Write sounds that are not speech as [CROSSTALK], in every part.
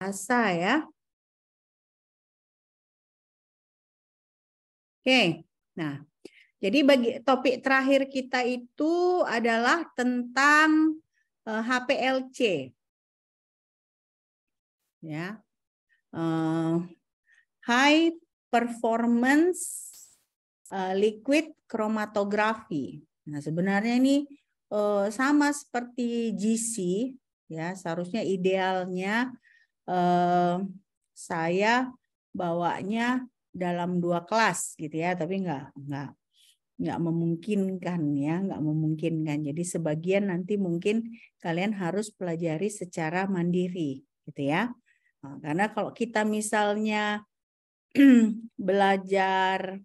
Bahasa ya. Oke, nah jadi bagi topik terakhir kita itu adalah tentang uh, eh, HPLC. Ya. uh, high performance uh, liquid chromatography. Nah, sebenarnya ini uh, sama seperti GC ya, seharusnya idealnya Eh, saya bawanya dalam dua kelas gitu ya tapi nggak nggak nggak memungkinkan ya nggak memungkinkan jadi sebagian nanti mungkin kalian harus pelajari secara mandiri gitu ya nah, karena kalau kita misalnya [CLEARS THROAT] belajar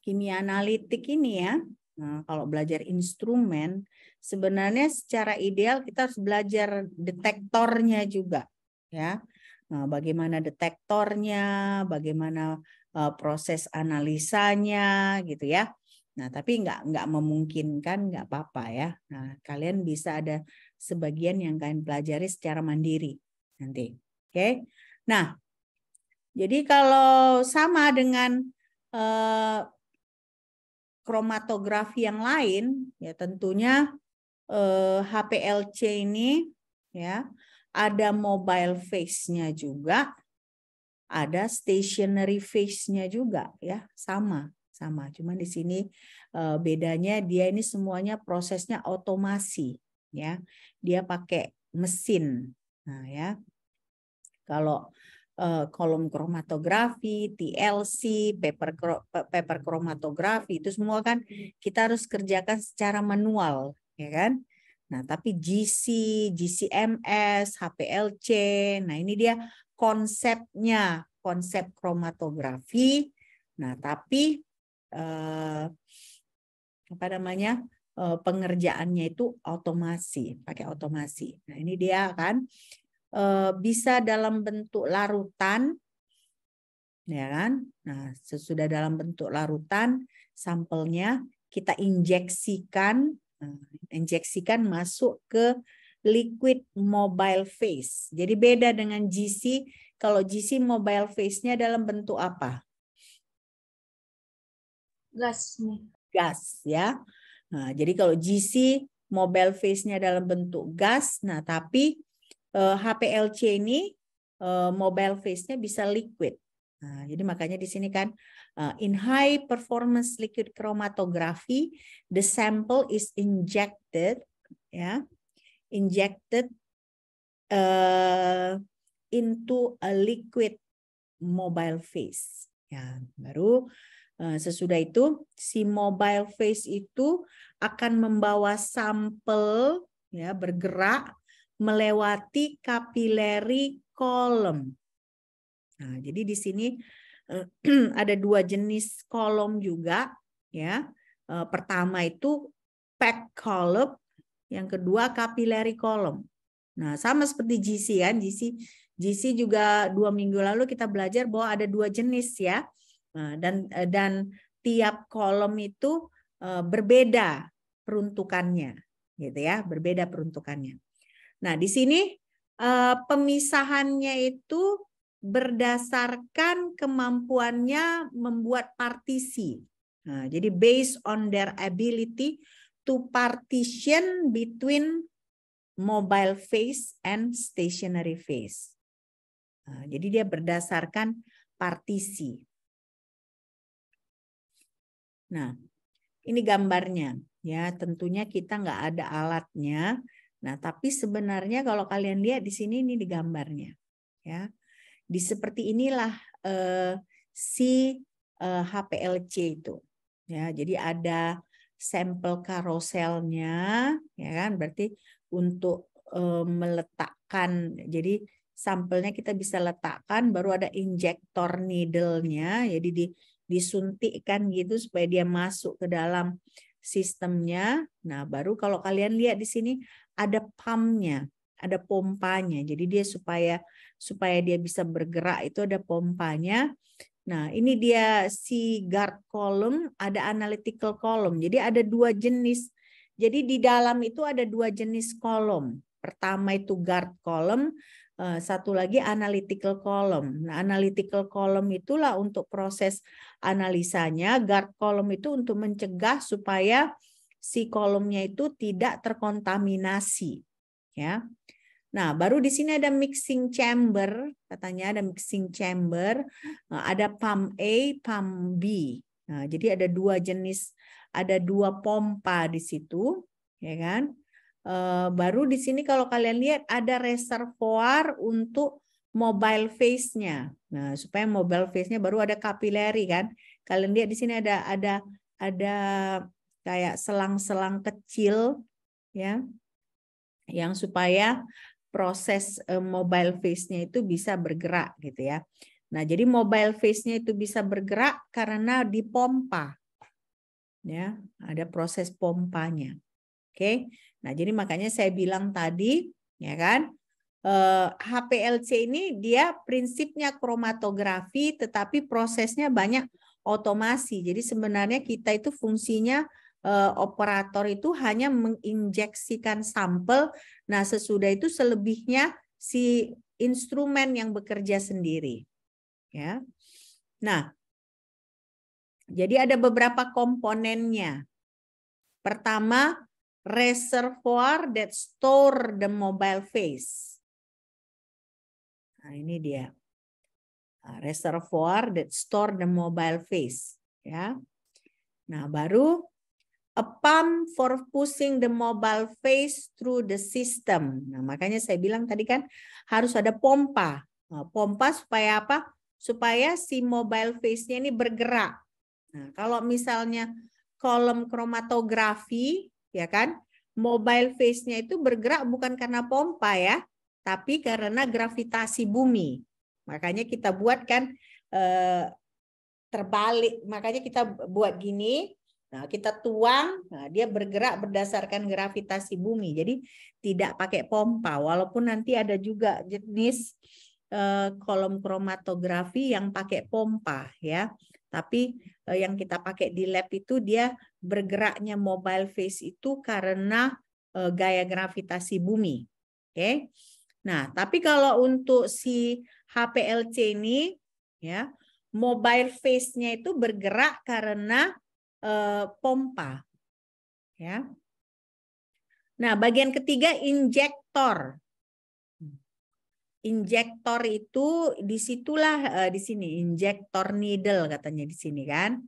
kimia analitik ini ya nah, kalau belajar instrumen sebenarnya secara ideal kita harus belajar detektornya juga ya. Nah, bagaimana detektornya, bagaimana uh, proses analisanya gitu ya. Nah, tapi nggak nggak memungkinkan nggak apa-apa ya. Nah, kalian bisa ada sebagian yang kalian pelajari secara mandiri nanti. Oke. Okay? Nah, jadi kalau sama dengan eh, kromatografi yang lain, ya tentunya eh, HPLC ini ya ada mobile face-nya juga, ada stationary face-nya juga ya, sama sama. Cuman di sini eh, bedanya dia ini semuanya prosesnya otomasi ya. Dia pakai mesin. Nah, ya. Kalau eh, kolom kromatografi, TLC, paper paper kromatografi itu semua kan kita harus kerjakan secara manual ya kan? Nah, tapi GC, GCMS, HPLC, nah ini dia konsepnya, konsep kromatografi. Nah, tapi eh, apa namanya? Eh, pengerjaannya itu otomasi, pakai otomasi. Nah, ini dia kan eh, bisa dalam bentuk larutan ya kan? Nah, sesudah dalam bentuk larutan sampelnya kita injeksikan Nah, injeksikan masuk ke liquid mobile phase. Jadi beda dengan GC. Kalau GC mobile phase-nya dalam bentuk apa? Gas. Gas ya. Nah, jadi kalau GC mobile phase-nya dalam bentuk gas. Nah, tapi eh, HPLC ini eh, mobile phase-nya bisa liquid. Nah, jadi makanya di sini kan Uh, in high performance liquid chromatography, the sample is injected, yeah, injected uh, into a liquid mobile phase. Ya, baru uh, sesudah itu si mobile phase itu akan membawa sampel ya bergerak melewati kapileri kolom. Nah, jadi di sini [CLEARS THROAT] ada dua jenis kolom juga ya. Eh, pertama itu pack column, yang kedua kapileri kolom. Nah, sama seperti GC kan, GC GC juga dua minggu lalu kita belajar bahwa ada dua jenis ya. Nah, dan eh, dan tiap kolom itu eh, berbeda peruntukannya gitu ya, berbeda peruntukannya. Nah, di sini pemisahannya itu berdasarkan kemampuannya membuat partisi. Nah, jadi based on their ability to partition between mobile phase and stationary phase. Nah, jadi dia berdasarkan partisi. Nah, ini gambarnya ya. Tentunya kita nggak ada alatnya. Nah, tapi sebenarnya kalau kalian lihat di sini ini di gambarnya ya. Di seperti inilah eh, si eh, HPLC itu. Ya, jadi ada sampel karoselnya, ya kan? Berarti untuk eh, meletakkan, jadi sampelnya kita bisa letakkan, baru ada injektor needle-nya, jadi di, disuntikkan gitu supaya dia masuk ke dalam sistemnya. Nah, baru kalau kalian lihat di sini ada pump-nya ada pompanya. Jadi dia supaya supaya dia bisa bergerak itu ada pompanya. Nah, ini dia si guard column, ada analytical column. Jadi ada dua jenis. Jadi di dalam itu ada dua jenis kolom. Pertama itu guard column, eh, satu lagi analytical column. Nah, analytical column itulah untuk proses analisanya, guard column itu untuk mencegah supaya si kolomnya itu tidak terkontaminasi, ya. Nah, baru di sini ada mixing chamber, katanya ada mixing chamber, eh, ada pump A, pump B. Nah, jadi ada dua jenis, ada dua pompa di situ, ya kan? Eh, baru di sini kalau kalian lihat ada reservoir untuk mobile face-nya. Nah, supaya mobile face-nya baru ada kapileri kan. Kalian lihat di sini ada ada ada kayak selang-selang kecil ya yang supaya proses eh, mobile face-nya itu bisa bergerak gitu ya. Nah, jadi mobile face-nya itu bisa bergerak karena dipompa. Ya, ada proses pompanya. Oke. Nah, jadi makanya saya bilang tadi, ya kan? HPLC eh, ini dia prinsipnya kromatografi tetapi prosesnya banyak otomasi. Jadi sebenarnya kita itu fungsinya Eh, operator itu hanya menginjeksikan sampel. Nah, sesudah itu selebihnya si instrumen yang bekerja sendiri. Ya. Nah, jadi ada beberapa komponennya. Pertama, reservoir that store the mobile phase. Nah, ini dia. Nah, reservoir that store the mobile phase, ya. Nah, baru a pump for pushing the mobile phase through the system. Nah, makanya saya bilang tadi kan harus ada pompa. Nah, pompa supaya apa? Supaya si mobile phase-nya ini bergerak. Nah, kalau misalnya kolom kromatografi, ya kan? Mobile phase-nya itu bergerak bukan karena pompa ya, tapi karena gravitasi bumi. Makanya kita buat kan eh, terbalik, makanya kita buat gini, Nah, kita tuang, nah dia bergerak berdasarkan gravitasi bumi. Jadi tidak pakai pompa, walaupun nanti ada juga jenis eh, kolom kromatografi yang pakai pompa ya. Tapi eh, yang kita pakai di lab itu dia bergeraknya mobile phase itu karena eh, gaya gravitasi bumi. Oke. Okay? Nah, tapi kalau untuk si HPLC ini ya, mobile phase-nya itu bergerak karena Eh, pompa. Ya. Nah, bagian ketiga injektor. Injektor itu disitulah eh, di sini injektor needle katanya di sini kan.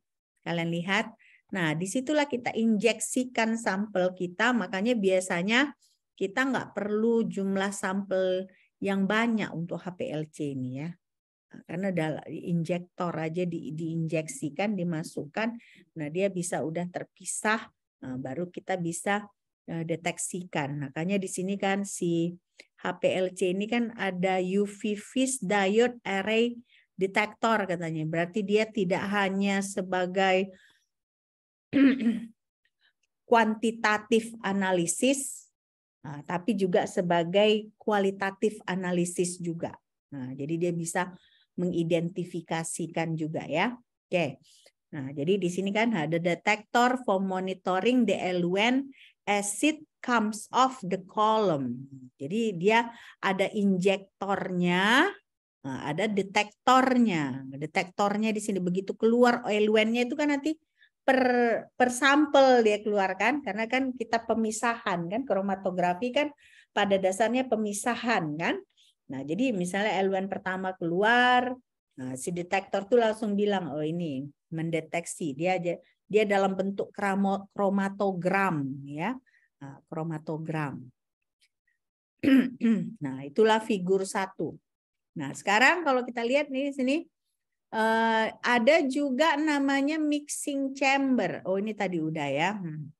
Kalian lihat. Nah, disitulah kita injeksikan sampel kita. Makanya biasanya kita nggak perlu jumlah sampel yang banyak untuk HPLC ini ya karena dalam injektor aja di, diinjeksikan dimasukkan nah dia bisa udah terpisah nah, baru kita bisa uh, deteksikan makanya di sini kan si HPLC ini kan ada UV Fish Diode Array Detector katanya berarti dia tidak hanya sebagai [CLEARS THROAT] kuantitatif analisis nah, tapi juga sebagai kualitatif analisis juga Nah, jadi dia bisa mengidentifikasikan juga ya. Oke. Nah, jadi di sini kan ada detektor for monitoring the eluent as comes off the column. Jadi dia ada injektornya, nah, ada detektornya. Detektornya di sini begitu keluar eluennya itu kan nanti per per sampel dia keluarkan karena kan kita pemisahan kan kromatografi kan pada dasarnya pemisahan kan Nah, jadi misalnya eluan pertama keluar, nah, si detektor tuh langsung bilang, oh ini mendeteksi dia aja dia dalam bentuk kromatogram ya, nah, kromatogram. [CLEARS THROAT] nah, itulah figur satu. Nah, sekarang kalau kita lihat nih di sini eh, ada juga namanya mixing chamber. Oh, ini tadi udah ya. Hmm.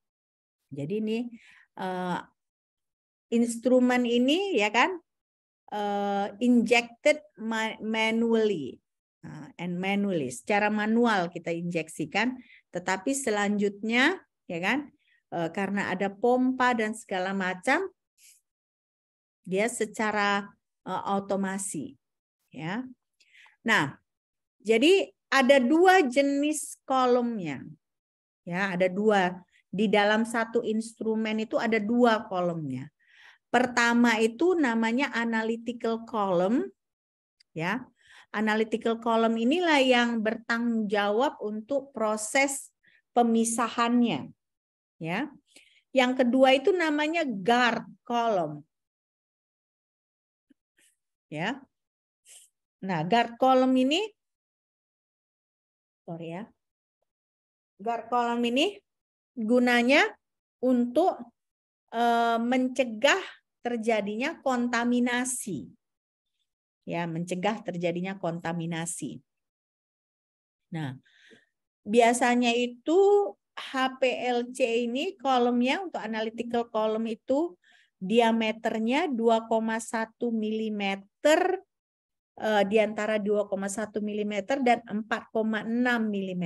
Jadi ini eh, instrumen ini ya kan uh, injected manually uh, and manually secara manual kita injeksikan tetapi selanjutnya ya kan uh, karena ada pompa dan segala macam dia secara uh, eh, otomasi ya nah jadi ada dua jenis kolomnya ya ada dua di dalam satu instrumen itu ada dua kolomnya Pertama itu namanya analytical column ya. Analytical column inilah yang bertanggung jawab untuk proses pemisahannya. Ya. Yang kedua itu namanya guard column. Ya. Nah, guard column ini sorry ya. Guard column ini gunanya untuk eh, mencegah terjadinya kontaminasi. Ya, mencegah terjadinya kontaminasi. Nah, biasanya itu HPLC ini kolomnya untuk analytical kolom itu diameternya 2,1 mm eh, di antara 2,1 mm dan 4,6 mm.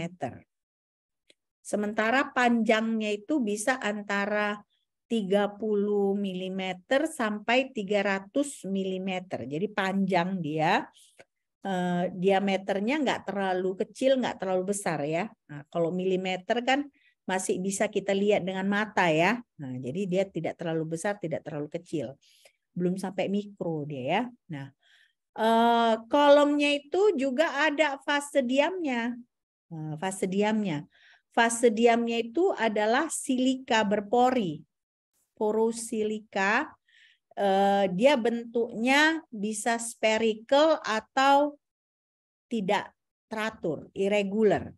Sementara panjangnya itu bisa antara 30 mm sampai 300 mm. Jadi panjang dia. Uh, diameternya nggak terlalu kecil, nggak terlalu besar ya. Nah, kalau milimeter kan masih bisa kita lihat dengan mata ya. Nah, jadi dia tidak terlalu besar, tidak terlalu kecil. Belum sampai mikro dia ya. Nah, eh, kolomnya itu juga ada fase diamnya. Uh, fase diamnya. Fase diamnya itu adalah silika berpori porosilika. Eh, dia bentuknya bisa spherical atau tidak teratur, irregular.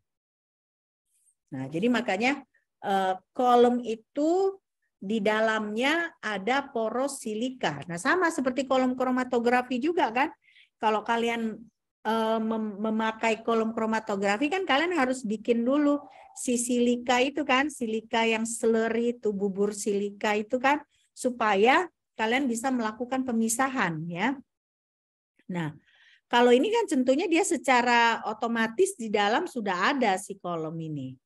Nah, jadi makanya eh, kolom itu di dalamnya ada poros silika. Nah, sama seperti kolom kromatografi juga kan. Kalau kalian eh, memakai kolom kromatografi kan kalian harus bikin dulu si silika itu kan, silika yang slurry itu bubur silika itu kan supaya kalian bisa melakukan pemisahan ya. Nah, kalau ini kan tentunya dia secara otomatis di dalam sudah ada si kolom ini.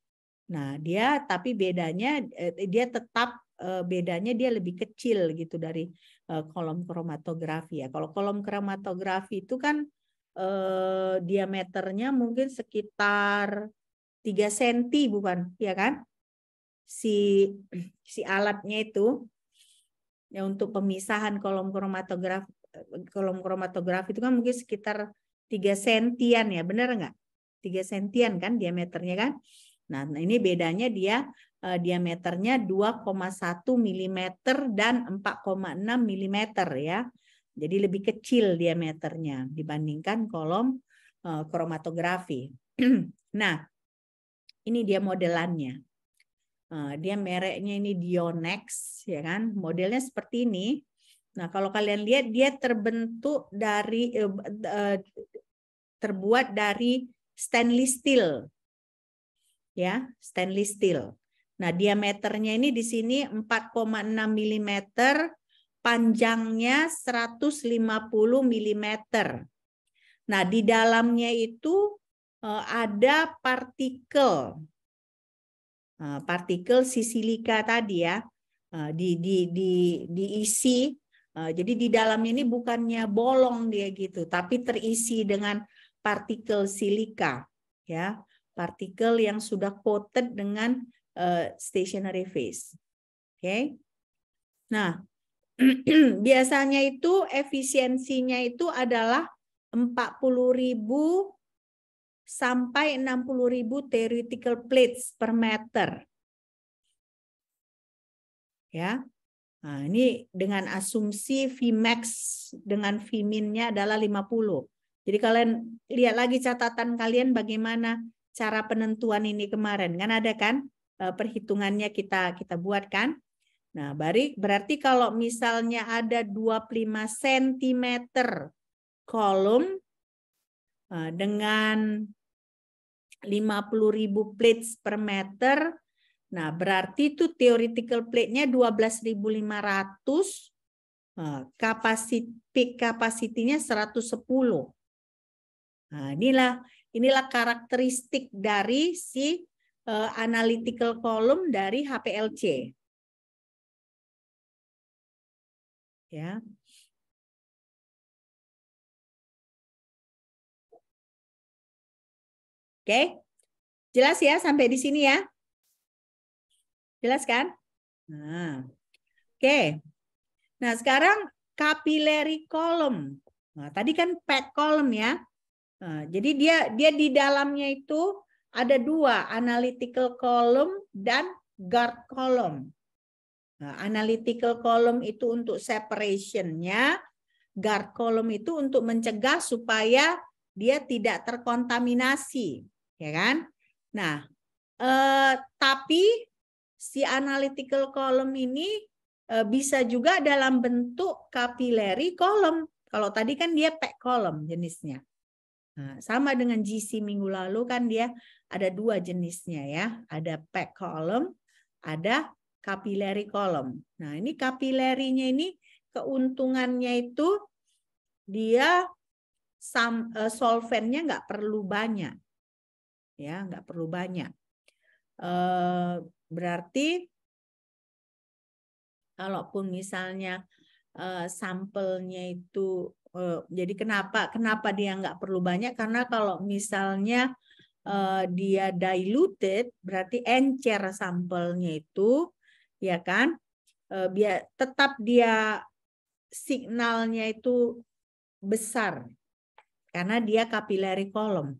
Nah, dia tapi bedanya eh, dia tetap eh, bedanya dia lebih kecil gitu dari eh, kolom kromatografi ya. Kalau kolom kromatografi itu kan eh, diameternya mungkin sekitar 3 senti bukan, ya kan? Si [CLEARS THROAT] si alatnya itu ya untuk pemisahan kolom kromatograf kolom kromatograf itu kan mungkin sekitar 3 sentian ya, benar nggak? 3 sentian kan diameternya kan? Nah, nah ini bedanya dia eh, diameternya 2,1 mm dan 4,6 mm ya. Jadi lebih kecil diameternya dibandingkan kolom eh, kromatografi. [CLEARS THROAT] nah, ini dia modelannya. Eh, dia mereknya ini Dionex, ya kan? Modelnya seperti ini. Nah, kalau kalian lihat dia terbentuk dari eh, eh, terbuat dari stainless steel. Ya, stainless steel. Nah, diameternya ini di sini 4,6 mm, panjangnya 150 mm. Nah, di dalamnya itu Eh, ada partikel eh, partikel sisilika tadi ya eh, di di di diisi jadi di dalam ini bukannya bolong dia gitu tapi terisi dengan partikel silika ya partikel yang sudah coated dengan stationary phase oke okay? nah [CLEARS THROAT] biasanya itu efisiensinya itu adalah 40.000 sampai 60.000 theoretical plates per meter. Ya. Nah, ini dengan asumsi Vmax dengan Vminnya adalah 50. Jadi kalian lihat lagi catatan kalian bagaimana cara penentuan ini kemarin. Kan ada kan e, perhitungannya kita kita buat kan? Nah, barik berarti kalau misalnya ada 25 cm kolom e, dengan ribu plates per meter. Nah, berarti itu theoretical plate-nya 12.500 eh, kapasiti peak kapasitinya 110. Nah, inilah inilah karakteristik dari si eh, analytical column dari HPLC. Ya. Oke. Jelas ya sampai di sini ya? Jelas kan? Nah. Oke. Nah, sekarang kapileri kolom. Nah, tadi kan pet kolom ya. Nah, jadi dia dia di dalamnya itu ada dua, analytical column dan guard kolom. Nah, analytical column itu untuk separationnya, guard kolom itu untuk mencegah supaya dia tidak terkontaminasi ya kan? Nah, eh, tapi si analytical column ini eh, bisa juga dalam bentuk capillary column. Kalau tadi kan dia pack column jenisnya. Nah, sama dengan GC minggu lalu kan dia ada dua jenisnya ya. Ada pack column, ada capillary column. Nah, ini capillary-nya ini keuntungannya itu dia sam, uh, eh, solvennya nggak perlu banyak ya nggak perlu banyak. Eh, berarti kalaupun misalnya eh, sampelnya itu eh, jadi kenapa kenapa dia nggak perlu banyak karena kalau misalnya dia diluted berarti encer sampelnya itu ya kan biar tetap dia signalnya itu besar karena dia capillary kolom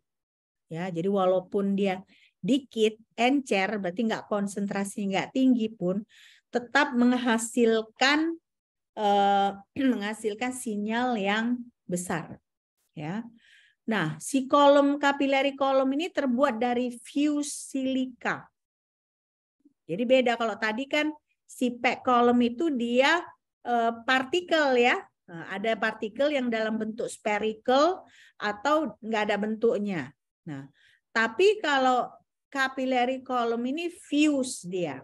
ya jadi walaupun dia dikit encer berarti nggak konsentrasi nggak tinggi pun tetap menghasilkan eh, [CLEARS THROAT] menghasilkan sinyal yang besar ya nah si kolom kapileri kolom ini terbuat dari fusilika jadi beda kalau tadi kan si pack kolom itu dia eh, partikel ya nah, ada partikel yang dalam bentuk spherical atau nggak ada bentuknya Nah, tapi kalau kapileri kolom ini fuse dia.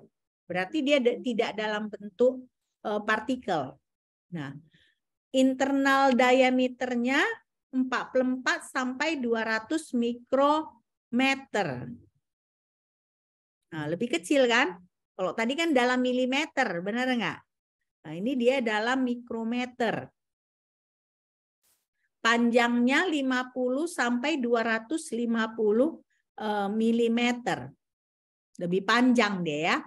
Berarti dia tidak dalam bentuk eh, partikel. Nah, internal diameternya 44 sampai 200 mikrometer. Nah, lebih kecil kan? Kalau tadi kan dalam milimeter, benar enggak? Nah, ini dia dalam mikrometer panjangnya 50 sampai 250 eh, mm. Lebih panjang deh ya.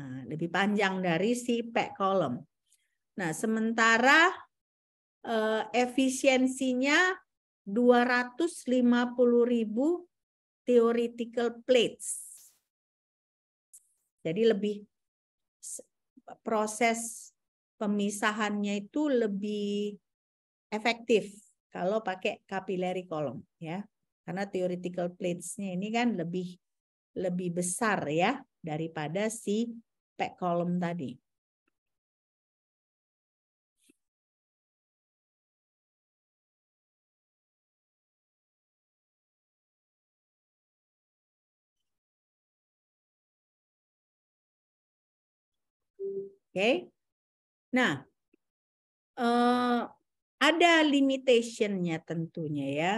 Nah, lebih panjang dari si pack column. Nah, sementara eh, efisiensinya 250.000 theoretical plates. Jadi lebih proses pemisahannya itu lebih efektif kalau pakai capillary kolom, ya. Karena theoretical plates-nya ini kan lebih lebih besar ya daripada si pack kolom tadi. Oke. Okay. Nah, uh, ada limitationnya tentunya ya.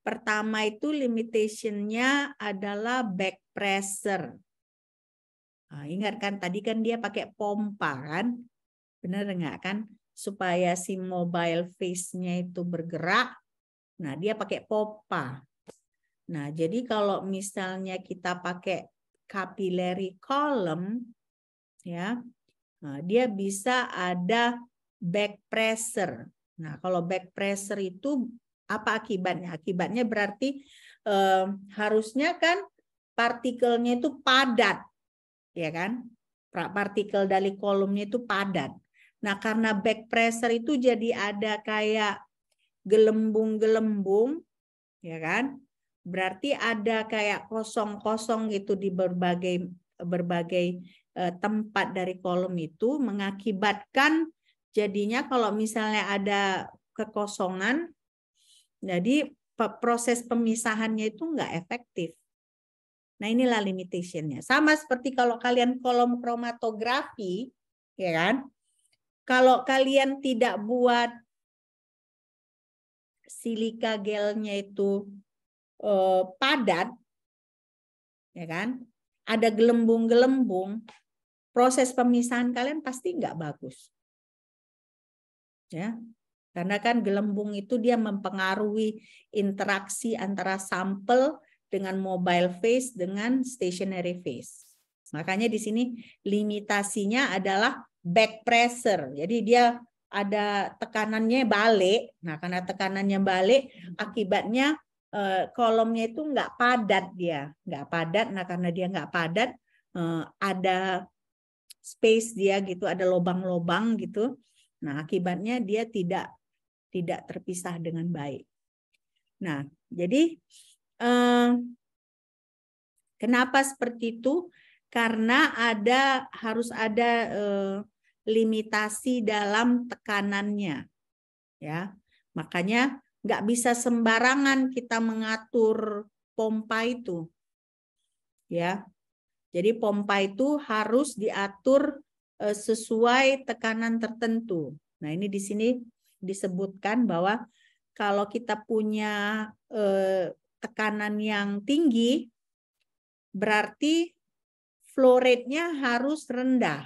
Pertama itu limitationnya adalah back pressure. Nah, ingat kan tadi kan dia pakai pompa kan? Benar nggak kan? Supaya si mobile face-nya itu bergerak. Nah dia pakai pompa. Nah jadi kalau misalnya kita pakai capillary column, ya, nah, dia bisa ada back pressure. Nah, kalau back pressure itu apa akibatnya? Akibatnya berarti eh, harusnya kan partikelnya itu padat, ya kan? Partikel dari kolomnya itu padat. Nah, karena back pressure itu jadi ada kayak gelembung-gelembung, ya kan? Berarti ada kayak kosong-kosong gitu di berbagai berbagai eh, tempat dari kolom itu mengakibatkan Jadinya kalau misalnya ada kekosongan, jadi proses pemisahannya itu nggak efektif. Nah inilah limitationnya. Sama seperti kalau kalian kolom kromatografi, ya kan? Kalau kalian tidak buat silika gelnya itu eh, padat, ya kan? Ada gelembung-gelembung, proses pemisahan kalian pasti nggak bagus ya karena kan gelembung itu dia mempengaruhi interaksi antara sampel dengan mobile face dengan stationary face Makanya di sini limitasinya adalah back pressure. Jadi dia ada tekanannya balik. Nah, karena tekanannya balik akibatnya eh, kolomnya itu nggak padat dia, nggak padat. Nah, karena dia nggak padat eh, ada space dia gitu, ada lobang-lobang gitu Nah, akibatnya dia tidak tidak terpisah dengan baik. Nah, jadi eh, kenapa seperti itu? Karena ada harus ada eh, limitasi dalam tekanannya, ya. Makanya nggak bisa sembarangan kita mengatur pompa itu, ya. Jadi pompa itu harus diatur Eh, sesuai tekanan tertentu. Nah, ini di sini disebutkan bahwa kalau kita punya eh, tekanan yang tinggi, berarti flow rate-nya harus rendah.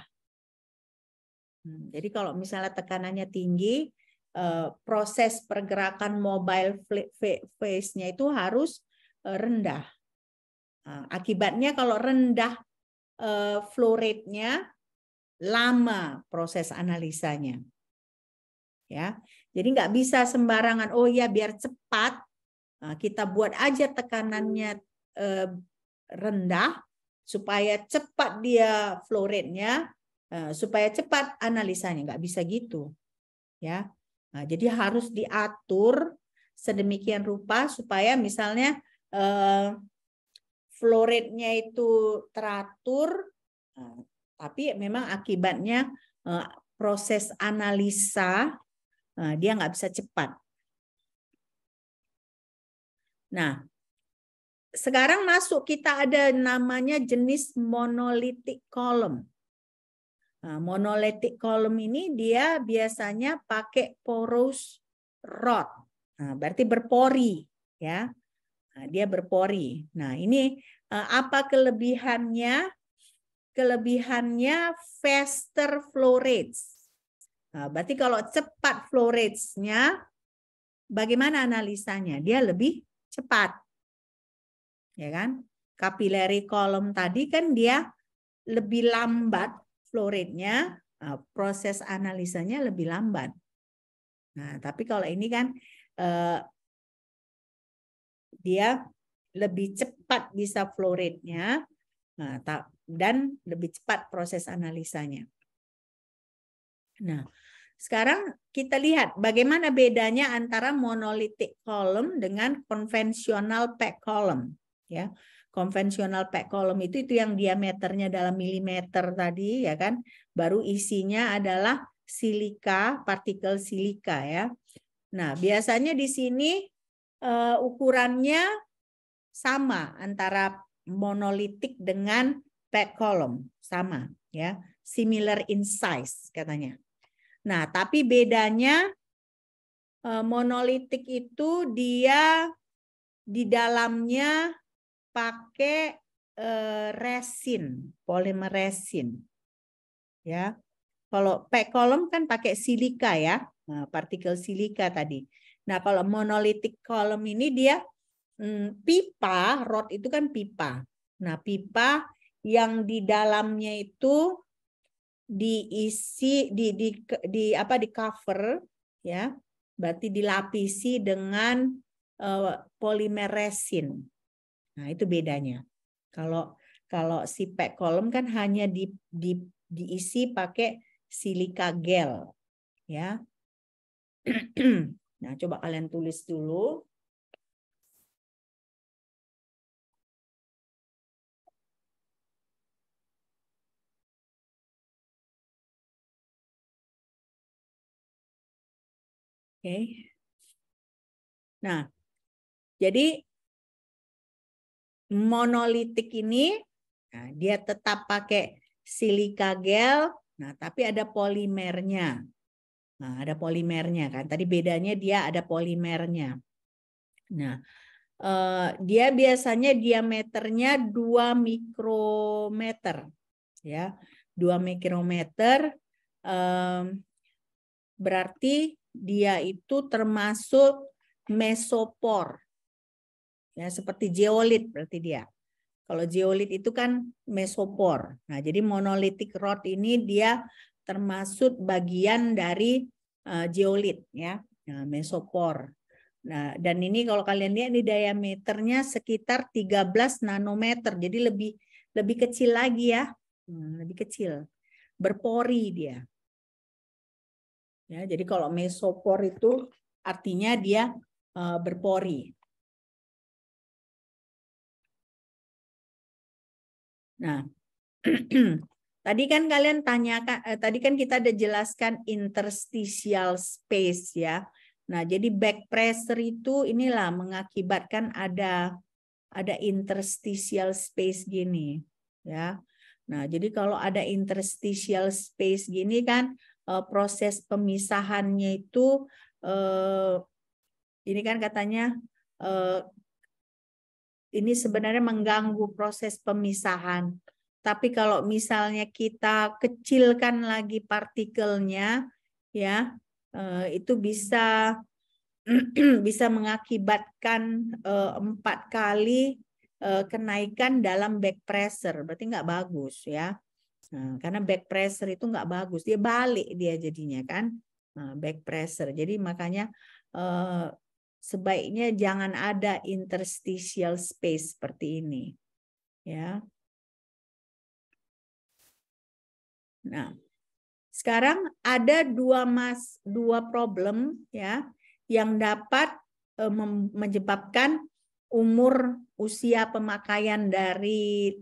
Hmm, jadi kalau misalnya tekanannya tinggi, eh, proses pergerakan mobile phase-nya itu harus rendah. Nah, akibatnya kalau rendah flow rate-nya, lama proses analisanya. Ya, jadi nggak bisa sembarangan. Oh ya, biar cepat eh, kita buat aja tekanannya eh, rendah supaya cepat dia flow nya eh, supaya cepat analisanya. Nggak bisa gitu. Ya, nah, jadi harus diatur sedemikian rupa supaya misalnya eh, flow nya itu teratur, tapi memang akibatnya eh, proses analisa eh, dia nggak bisa cepat. Nah, sekarang masuk kita ada namanya jenis monolitik kolom. Nah, monolitik kolom ini dia biasanya pakai porous rod. Nah, berarti berpori ya. Nah, dia berpori. Nah, ini eh, apa kelebihannya? kelebihannya faster flow rates. Nah, berarti kalau cepat flow rates-nya, bagaimana analisanya? Dia lebih cepat. Ya kan? Kapileri kolom tadi kan dia lebih lambat flow rate-nya, nah, proses analisanya lebih lambat. Nah, tapi kalau ini kan eh, dia lebih cepat bisa flow rate-nya. Nah, tak dan lebih cepat proses analisanya. Nah, sekarang kita lihat bagaimana bedanya antara monolitik kolom dengan konvensional pack kolom, Ya, konvensional pack kolom itu itu yang diameternya dalam milimeter tadi ya kan. Baru isinya adalah silika, partikel silika ya. Nah, biasanya di sini uh, ukurannya sama antara monolitik dengan back column sama ya similar in size katanya nah tapi bedanya eh, monolitik itu dia di dalamnya pakai eh, resin polimer resin ya kalau pack column kan pakai silika ya nah, partikel silika tadi nah kalau monolitik column ini dia hmm, pipa rod itu kan pipa nah pipa yang di dalamnya itu diisi di di, di apa di cover ya berarti dilapisi dengan uh, eh, polimer resin nah itu bedanya kalau kalau si pack kolom kan hanya di, di diisi pakai silika gel ya [CLEARS THROAT] nah coba kalian tulis dulu Oke. Okay. Nah, jadi monolitik ini nah, dia tetap pakai silika gel, nah tapi ada polimernya. Nah, ada polimernya kan. Tadi bedanya dia ada polimernya. Nah, eh, dia biasanya diameternya 2 mikrometer ya. 2 mikrometer eh, berarti dia itu termasuk mesopor. Ya, seperti geolit berarti dia. Kalau geolit itu kan mesopor. Nah, jadi monolitik rod ini dia termasuk bagian dari geolit eh, ya, nah, mesopor. Nah, dan ini kalau kalian lihat ini diameternya sekitar 13 nanometer. Jadi lebih lebih kecil lagi ya. Hmm, lebih kecil. Berpori dia. Ya, jadi kalau mesopor itu artinya dia eh, berpori. Nah, [CLEARS THROAT] tadi kan kalian tanyakan, eh, tadi kan kita ada jelaskan interstitial space ya. Nah, jadi back pressure itu inilah mengakibatkan ada ada interstitial space gini ya. Nah, jadi kalau ada interstitial space gini kan Eh, proses pemisahannya itu uh, ini kan katanya uh, ini sebenarnya mengganggu proses pemisahan. Tapi kalau misalnya kita kecilkan lagi partikelnya, ya uh, itu bisa [CLEARS THROAT] bisa mengakibatkan empat kali uh, kenaikan dalam back pressure. Berarti nggak bagus ya. Nah, karena back pressure itu nggak bagus, dia balik dia jadinya kan nah, back pressure. Jadi makanya eh, sebaiknya jangan ada interstitial space seperti ini, ya. Nah, sekarang ada dua mas dua problem ya yang dapat eh, menyebabkan umur usia pemakaian dari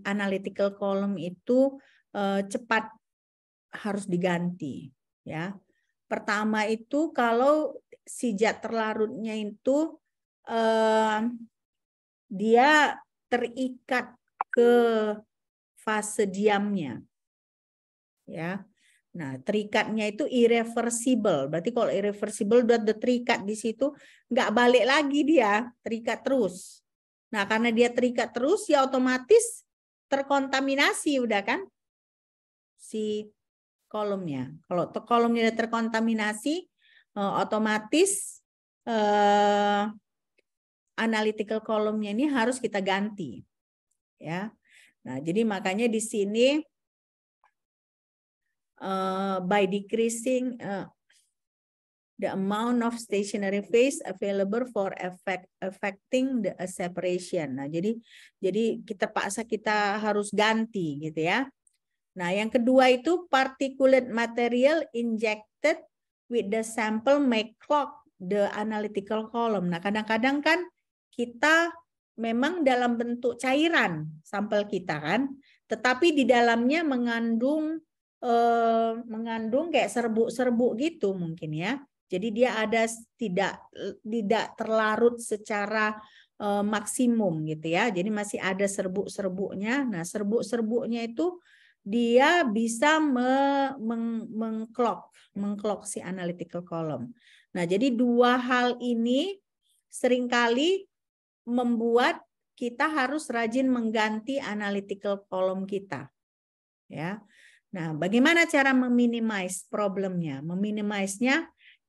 analytical column itu Eh, cepat harus diganti ya. Pertama itu kalau si jat terlarutnya itu eh, dia terikat ke fase diamnya. Ya. Nah, terikatnya itu irreversible. Berarti kalau irreversible udah terikat di situ, nggak balik lagi dia, terikat terus. Nah, karena dia terikat terus, ya otomatis terkontaminasi udah kan si kolomnya. Kalau kolomnya terkontaminasi, eh, otomatis eh, analytical kolomnya ini harus kita ganti. Ya. Nah, jadi makanya di sini eh, by decreasing the amount of stationary phase available for effect, affecting the separation. Nah, jadi jadi kita paksa kita harus ganti gitu ya. Nah, yang kedua itu particulate material injected with the sample may clog the analytical column. Nah, kadang-kadang kan kita memang dalam bentuk cairan sampel kita kan, tetapi di dalamnya mengandung eh, mengandung kayak serbuk-serbuk gitu mungkin ya. Jadi dia ada tidak tidak terlarut secara eh, maksimum gitu ya. Jadi masih ada serbuk-serbuknya. Nah, serbuk-serbuknya itu dia bisa me, meng, meng si analytical column. Nah, jadi dua hal ini seringkali membuat kita harus rajin mengganti analytical column kita. Ya. Nah, bagaimana cara meminimize problemnya? meminimize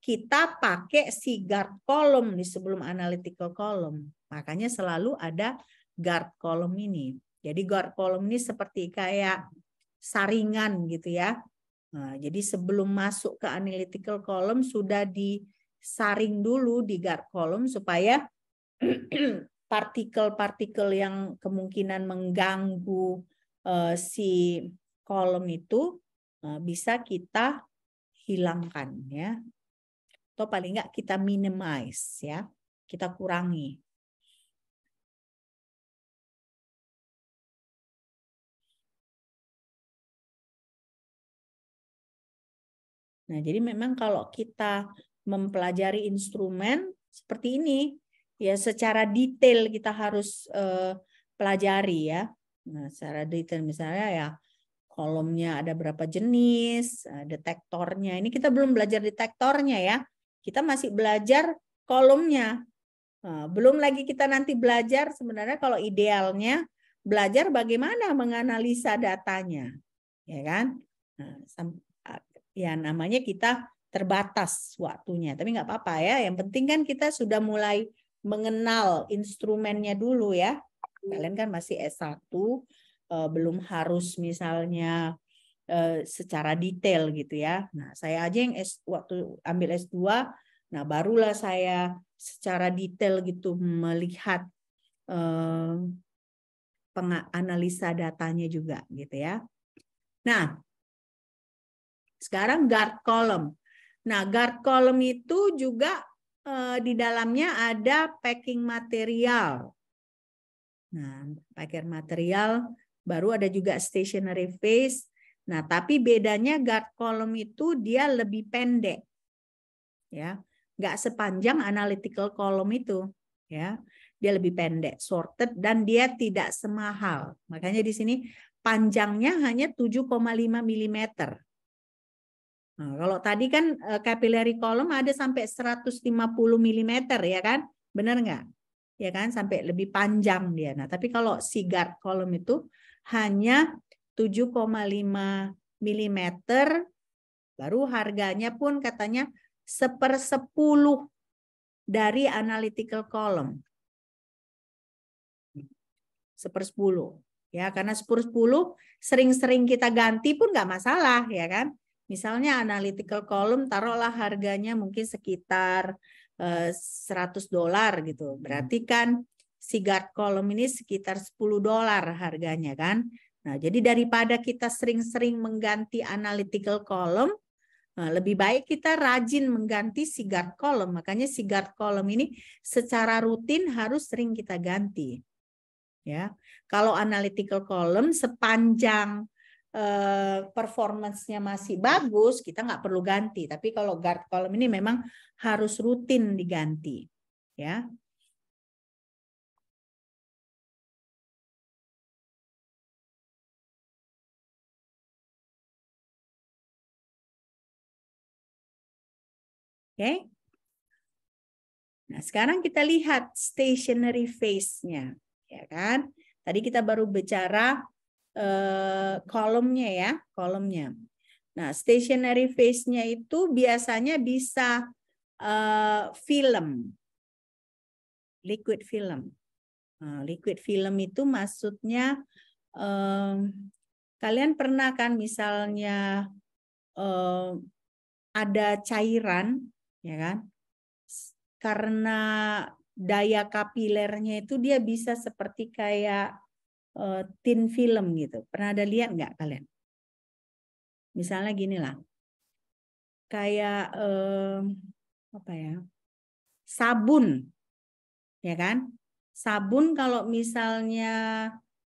kita pakai si guard column di sebelum analytical column. Makanya selalu ada guard column ini. Jadi guard column ini seperti kayak saringan gitu ya. Nah, jadi sebelum masuk ke analytical column sudah disaring dulu di guard column supaya [CLEARS THROAT] partikel-partikel yang kemungkinan mengganggu uh, si kolom itu uh, bisa kita hilangkan ya. Atau paling enggak kita minimize ya, kita kurangi. Nah, jadi memang kalau kita mempelajari instrumen seperti ini, ya secara detail kita harus uh, pelajari ya. Nah, secara detail misalnya ya kolomnya ada berapa jenis, detektornya. Ini kita belum belajar detektornya ya. Kita masih belajar kolomnya. Nah, belum lagi kita nanti belajar sebenarnya kalau idealnya belajar bagaimana menganalisa datanya, ya kan? Nah, ya namanya kita terbatas waktunya. Tapi nggak apa-apa ya. Yang penting kan kita sudah mulai mengenal instrumennya dulu ya. Kalian kan masih S1, eh, belum harus misalnya eh, secara detail gitu ya. Nah, saya aja yang S waktu ambil S2, nah barulah saya secara detail gitu melihat eh, analisa datanya juga gitu ya. Nah, sekarang guard column. Nah, guard column itu juga eh, di dalamnya ada packing material. Nah, packing material baru ada juga stationary phase. Nah, tapi bedanya guard column itu dia lebih pendek. Ya, Enggak sepanjang analytical column itu, ya. Dia lebih pendek, sorted dan dia tidak semahal. Makanya di sini panjangnya hanya 7,5 mm. Nah, kalau tadi kan eh, capillary kolom ada sampai 150 mm ya kan? Benar nggak? Ya kan? Sampai lebih panjang dia. Nah, tapi kalau sigar kolom itu hanya 7,5 mm baru harganya pun katanya sepersepuluh dari analytical column. Sepersepuluh. Ya, karena sepersepuluh sering-sering kita ganti pun nggak masalah ya kan. Misalnya analytical column taruhlah harganya mungkin sekitar 100 eh, dolar gitu. Hmm. Berarti kan si guard column ini sekitar 10 dolar harganya kan. Nah, jadi daripada kita sering-sering mengganti analytical column, eh, lebih baik kita rajin mengganti guard column. Makanya guard column ini secara rutin harus sering kita ganti. Ya, kalau analytical column sepanjang Eh, performance-nya masih bagus, kita nggak perlu ganti. Tapi kalau guard column ini memang harus rutin diganti, ya. Oke. Okay. Nah, sekarang kita lihat stationary phase-nya, ya kan? Tadi kita baru bicara Eh, kolomnya ya, kolomnya. Nah, stationary face-nya itu biasanya bisa eh, film, liquid film. Nah, liquid film itu maksudnya eh, kalian pernah kan misalnya ada cairan, ya kan? Karena daya kapilernya itu dia bisa seperti kayak uh, eh, tin film gitu. Pernah ada lihat nggak kalian? Misalnya gini lah, kayak eh, apa ya? Sabun, ya kan? Sabun kalau misalnya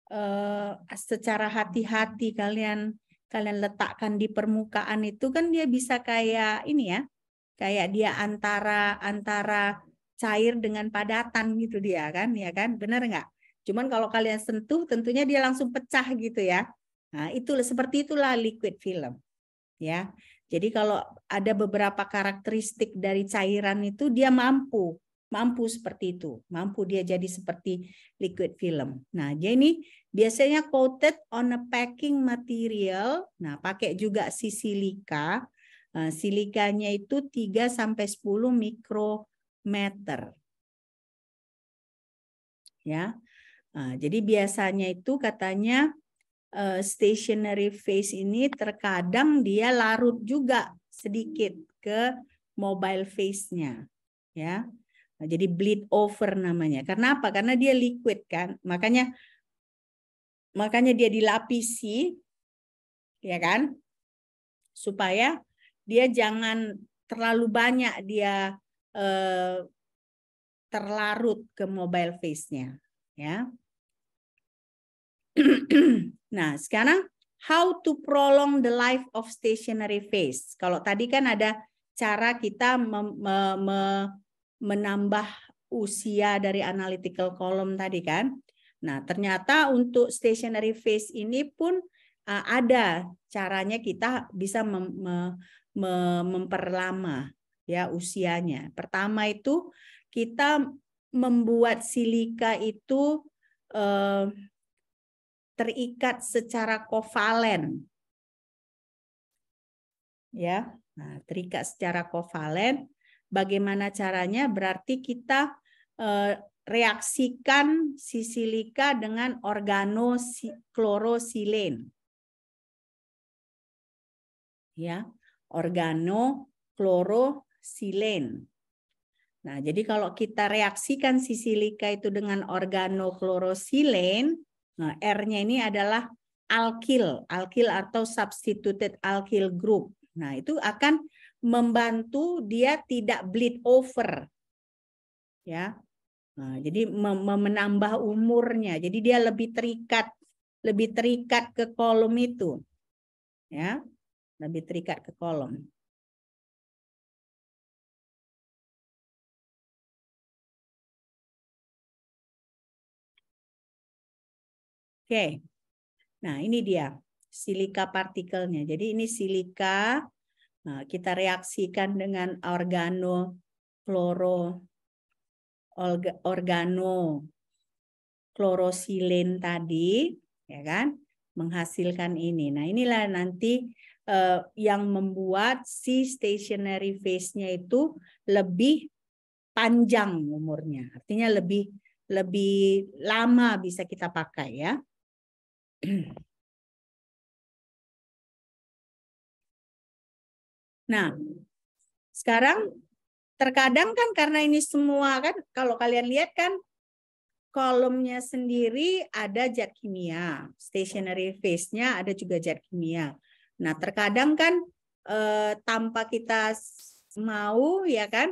eh, secara hati-hati kalian kalian letakkan di permukaan itu kan dia bisa kayak ini ya, kayak dia antara antara cair dengan padatan gitu dia kan, ya kan? Benar nggak? Cuman kalau kalian sentuh tentunya dia langsung pecah gitu ya. Nah, itu seperti itulah liquid film. Ya. Jadi kalau ada beberapa karakteristik dari cairan itu dia mampu, mampu seperti itu, mampu dia jadi seperti liquid film. Nah, dia ini biasanya coated on a packing material. Nah, pakai juga si silika. Eh, silikanya itu 3 sampai 10 mikrometer. Ya. Nah, jadi biasanya itu katanya uh, stationary phase ini terkadang dia larut juga sedikit ke mobile phase-nya, ya. Nah, jadi bleed over namanya. Karena apa? Karena dia liquid kan. Makanya makanya dia dilapisi ya kan? Supaya dia jangan terlalu banyak dia uh, terlarut ke mobile face nya ya. [CLEARS THROAT] nah, sekarang how to prolong the life of stationary phase. Kalau tadi kan ada cara kita mem, me, me, menambah usia dari analytical column tadi kan. Nah, ternyata untuk stationary phase ini pun uh, ada caranya kita bisa mem, me, me, memperlama ya usianya. Pertama itu kita membuat silika itu eh, terikat secara kovalen. Ya, nah, terikat secara kovalen. Bagaimana caranya? Berarti kita eh, reaksikan si silika dengan organoklorosilen. Ya, organoklorosilen. Nah, jadi kalau kita reaksikan silika itu dengan organoklorosilen, nah R-nya ini adalah alkil, alkil atau substituted alkil group. Nah, itu akan membantu dia tidak bleed over. Ya. Nah, jadi menambah umurnya. Jadi dia lebih terikat lebih terikat ke kolom itu. Ya. Lebih terikat ke kolom. Oke. Nah, ini dia silika partikelnya. Jadi ini silika nah, kita reaksikan dengan organo kloro organo klorosilen tadi, ya kan? menghasilkan ini. Nah, inilah nanti eh, yang membuat si stationary phase-nya itu lebih panjang umurnya. Artinya lebih lebih lama bisa kita pakai ya. Nah, sekarang terkadang kan karena ini semua kan kalau kalian lihat kan kolomnya sendiri ada zat kimia, stationary phase-nya ada juga zat kimia. Nah, terkadang kan eh, tanpa kita mau ya kan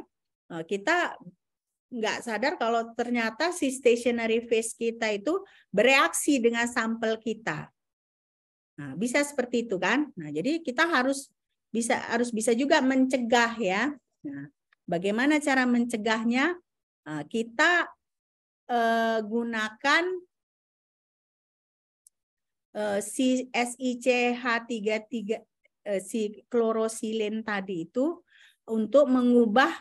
eh, kita nggak sadar kalau ternyata si stationary phase kita itu bereaksi dengan sampel kita. Nah, bisa seperti itu kan? Nah, jadi kita harus bisa harus bisa juga mencegah ya. Nah, bagaimana cara mencegahnya? Nah, kita eh, gunakan eh, si SICH33 eh, si klorosilin tadi itu untuk mengubah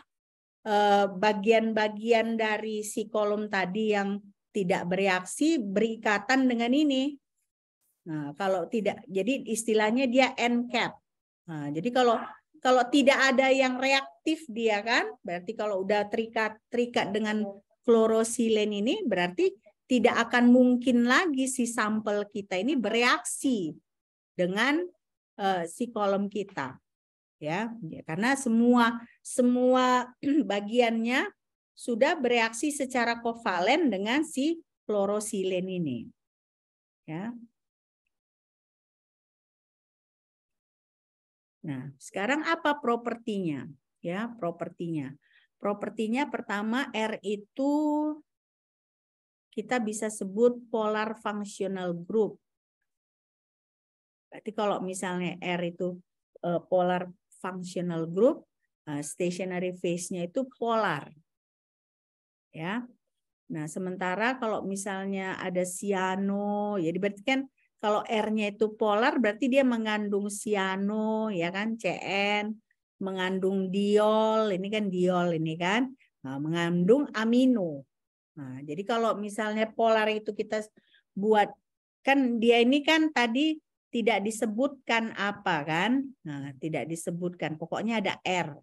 Eh, bagian-bagian dari si kolom tadi yang tidak bereaksi berikatan dengan ini. Nah, kalau tidak, jadi istilahnya dia end cap. Nah, jadi kalau kalau tidak ada yang reaktif dia kan, berarti kalau udah terikat terikat dengan klorosilen ini berarti tidak akan mungkin lagi si sampel kita ini bereaksi dengan uh, si kolom kita. Ya. ya karena semua semua [CLEARS THROAT] bagiannya sudah bereaksi secara kovalen dengan si klorosilen ini ya nah sekarang apa propertinya ya propertinya propertinya pertama R itu kita bisa sebut polar functional group berarti kalau misalnya R itu e, polar functional group, eh, stationary phase-nya itu polar. Ya. Nah, sementara kalau misalnya ada siano, ya berarti kan kalau R-nya itu polar berarti dia mengandung siano, ya kan CN, mengandung diol, ini kan diol ini kan, nah, mengandung amino. Nah, jadi kalau misalnya polar itu kita buat kan dia ini kan tadi tidak disebutkan apa kan? Nah, tidak disebutkan. Pokoknya ada R.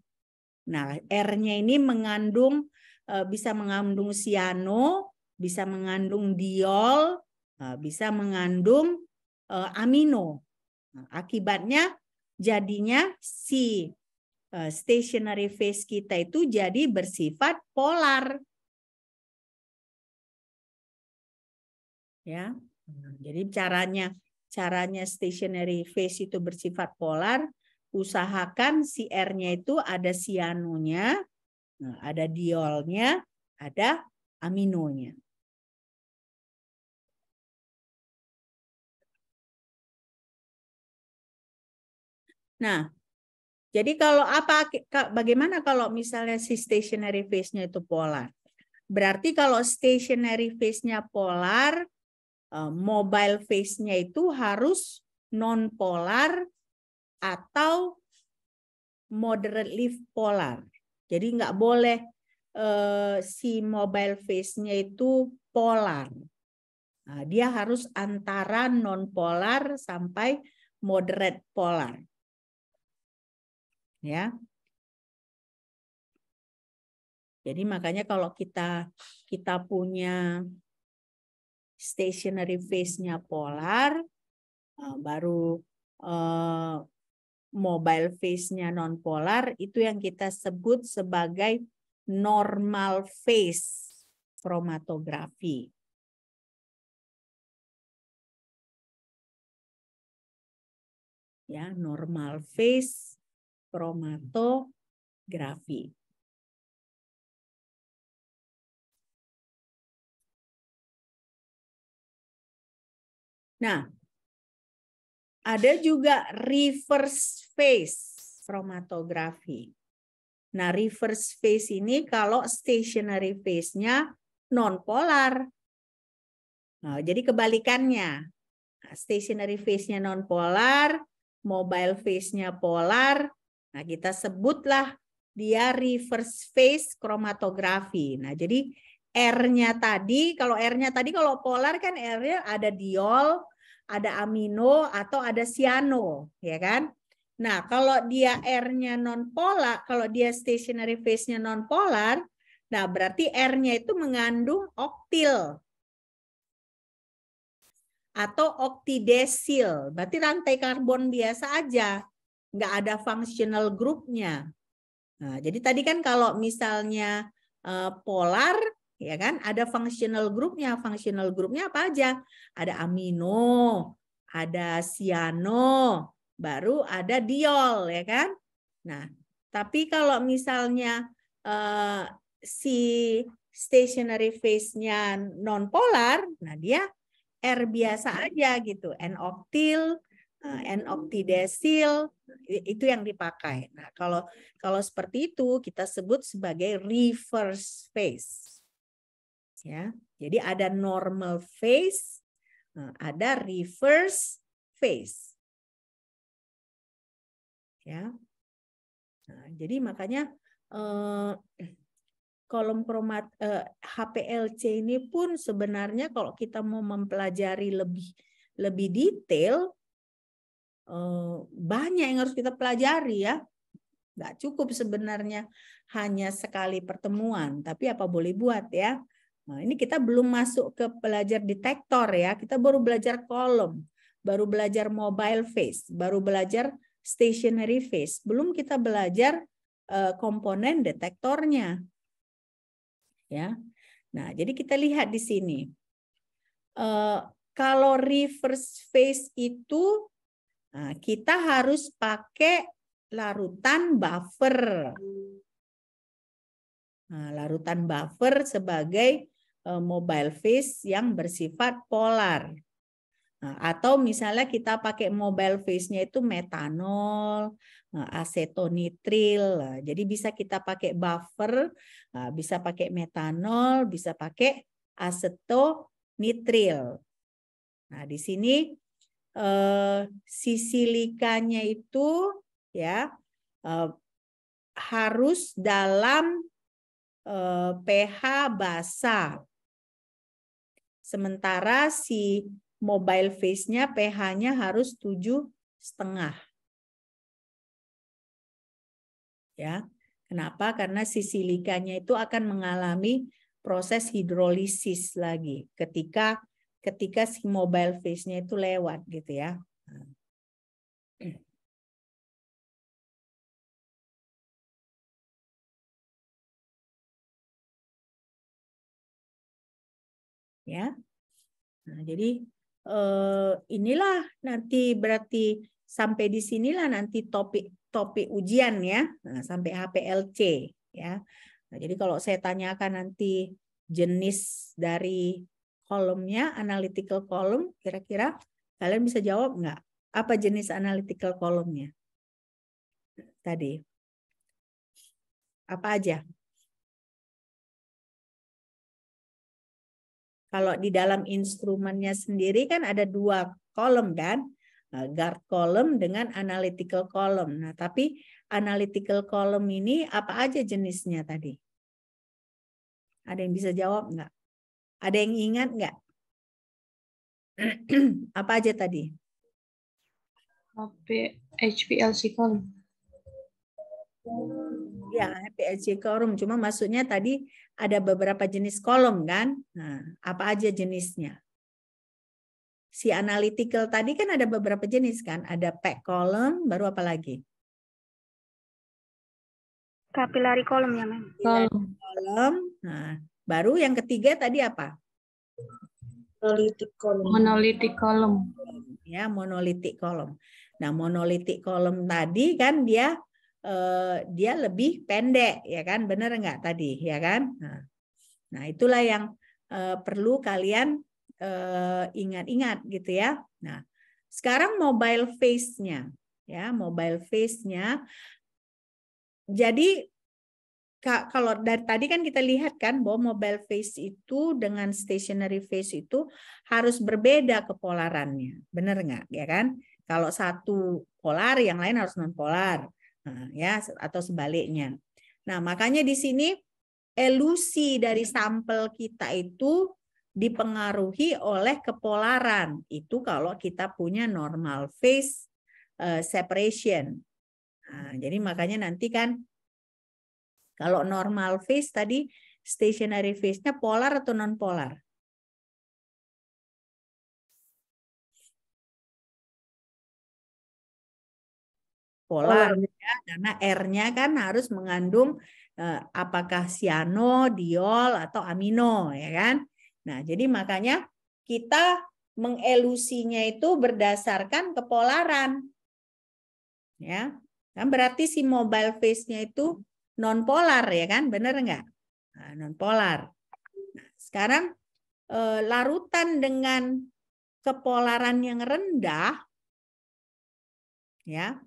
Nah, R-nya ini mengandung eh, bisa mengandung siano, bisa mengandung diol, eh, bisa mengandung eh, amino. Nah, akibatnya jadinya si stationary phase kita itu jadi bersifat polar. Ya. Nah, jadi caranya caranya stationary phase itu bersifat polar, usahakan si R-nya itu ada sianonya, nah, ada diolnya, ada aminonya. Nah, jadi kalau apa bagaimana kalau misalnya si stationary phase-nya itu polar? Berarti kalau stationary phase-nya polar, Eh, mobile face-nya itu harus non-polar atau moderately polar. Jadi nggak boleh eh, si mobile face-nya itu polar. Nah, dia harus antara non-polar sampai moderate polar. Ya. Jadi makanya kalau kita kita punya stationary phase nya polar, eh, baru eh, mobile phase nya non-polar, itu yang kita sebut sebagai normal phase chromatography. Ya, normal face kromatografi. Nah, ada juga reverse phase chromatography. Nah, reverse phase ini kalau stationary phase-nya nonpolar. Nah, jadi kebalikannya. Nah, stationary phase-nya nonpolar, mobile phase-nya polar. Nah, kita sebutlah dia reverse phase chromatography. Nah, jadi R-nya tadi, kalau R-nya tadi kalau polar kan R-nya ada diol, ada amino atau ada siano, ya kan? Nah, kalau dia R-nya non polar, kalau dia stationary phase-nya non polar, nah berarti R-nya itu mengandung oktil atau oktidesil. Berarti rantai karbon biasa aja, nggak ada functional group-nya. Nah, jadi tadi kan kalau misalnya eh, polar ya kan? Ada functional groupnya. Functional groupnya apa aja? Ada amino, ada siano, baru ada diol, ya kan? Nah, tapi kalau misalnya eh, si stationary phase-nya nonpolar, nah dia R biasa aja gitu, N-oktil, eh, N-oktidesil, itu yang dipakai. Nah, kalau kalau seperti itu kita sebut sebagai reverse phase ya. Jadi ada normal phase, eh, ada reverse phase. Ya. Nah, jadi makanya eh, kolom kromat eh, HPLC ini pun sebenarnya kalau kita mau mempelajari lebih lebih detail eh, banyak yang harus kita pelajari ya. Enggak cukup sebenarnya hanya sekali pertemuan, tapi apa boleh buat ya. Nah, ini kita belum masuk ke belajar detektor ya. Kita baru belajar kolom, baru belajar mobile face, baru belajar stationary face. Belum kita belajar uh, komponen detektornya. Ya. Nah, jadi kita lihat di sini. Uh, kalau reverse phase itu nah, kita harus pakai larutan buffer. Nah, larutan buffer sebagai Eh, mobile face yang bersifat polar. Nah, atau misalnya kita pakai mobile face-nya itu metanol, eh, asetonitril. Nah, jadi bisa kita pakai buffer, eh, bisa pakai metanol, bisa pakai asetonitril. Nah, di sini eh, sisilikanya itu ya harus dalam pH basa Sementara si mobile face nya pH-nya harus tujuh setengah, Ya. Kenapa? Karena si silikanya itu akan mengalami proses hidrolisis lagi ketika ketika si mobile face nya itu lewat gitu ya. Nah, ya. Nah, jadi eh, inilah nanti berarti sampai di sinilah nanti topik topik ujian ya, nah, sampai HPLC ya. Nah, jadi kalau saya tanyakan nanti jenis dari kolomnya, analytical column, kira-kira kalian bisa jawab nggak? Apa jenis analytical columnnya? Tadi. Apa aja? Kalau di dalam instrumennya sendiri kan ada dua kolom kan, eh, guard kolom dengan analytical column. Nah, tapi analytical column ini apa aja jenisnya tadi? Ada yang bisa jawab nggak? Ada yang ingat nggak? [CLEARS THROAT] apa aja tadi? HPLC column. Ya, PLC kolom Cuma maksudnya tadi ada beberapa jenis kolom kan? Nah, apa aja jenisnya? Si analytical tadi kan ada beberapa jenis kan? Ada pack column, baru apa lagi? Kapilari kolom ya, Mem. Kolom. Nah, baru yang ketiga tadi apa? Monolitik kolom. Monolitik kolom. Ya, monolitik kolom. Nah, monolitik kolom tadi kan dia eh, dia lebih pendek ya kan benar nggak tadi ya kan nah, nah itulah yang eh, perlu kalian ingat eh, ingat-ingat gitu ya nah sekarang mobile face-nya ya mobile face-nya jadi kalau dari tadi kan kita lihat kan bahwa mobile face itu dengan stationary face itu harus berbeda kepolarannya. Benar nggak? Ya kan? Kalau satu polar, yang lain harus non polar ya atau sebaliknya. Nah, makanya di sini elusi dari sampel kita itu dipengaruhi oleh kepolaran. Itu kalau kita punya normal phase eh, separation. Nah, jadi makanya nanti kan kalau normal phase tadi stationary phase-nya polar atau non polar? polar gitu ya, karena R-nya kan harus mengandung eh, apakah siano, diol atau amino ya kan. Nah, jadi makanya kita mengelusinya itu berdasarkan kepolaran. Ya. Kan berarti si mobile face-nya itu non polar ya kan? Bener enggak? Nah, non polar. Nah, sekarang eh, larutan dengan kepolaran yang rendah ya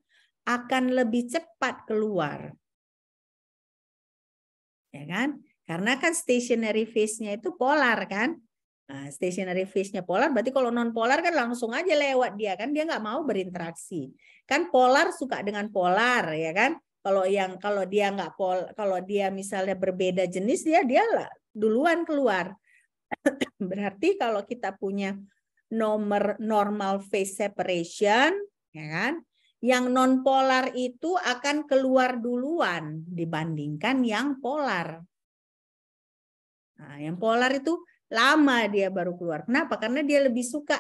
akan lebih cepat keluar. Ya kan? Karena kan stationary phase nya itu polar kan? Nah, stationary phase nya polar berarti kalau non polar kan langsung aja lewat dia kan dia nggak mau berinteraksi. Kan polar suka dengan polar ya kan? Kalau yang kalau dia nggak pol kalau dia misalnya berbeda jenis dia dia duluan keluar. [CLEARS THROAT] berarti kalau kita punya nomor normal phase separation ya kan? yang nonpolar itu akan keluar duluan dibandingkan yang polar. Nah, yang polar itu lama dia baru keluar. Kenapa? Karena dia lebih suka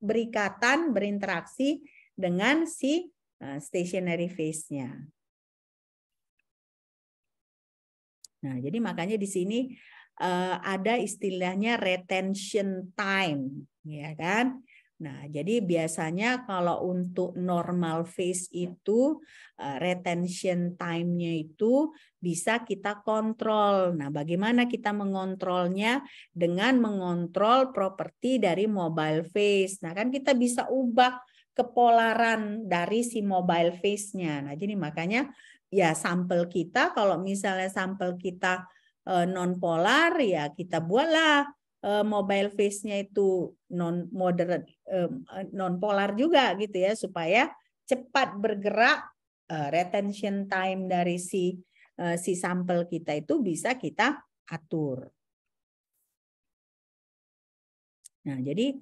berikatan, berinteraksi dengan si eh, stationary face-nya. Nah, jadi makanya di sini eh, ada istilahnya retention time, ya kan? Nah, jadi biasanya kalau untuk normal phase itu eh, retention time-nya itu bisa kita kontrol. Nah, bagaimana kita mengontrolnya dengan mengontrol properti dari mobile phase. Nah, kan kita bisa ubah kepolaran dari si mobile phase-nya. Nah, jadi makanya ya sampel kita kalau misalnya sampel kita eh, non polar ya kita buatlah Eh, mobile face-nya itu non moderate eh, non polar juga gitu ya supaya cepat bergerak eh, retention time dari si si sampel kita itu bisa kita atur. Nah, jadi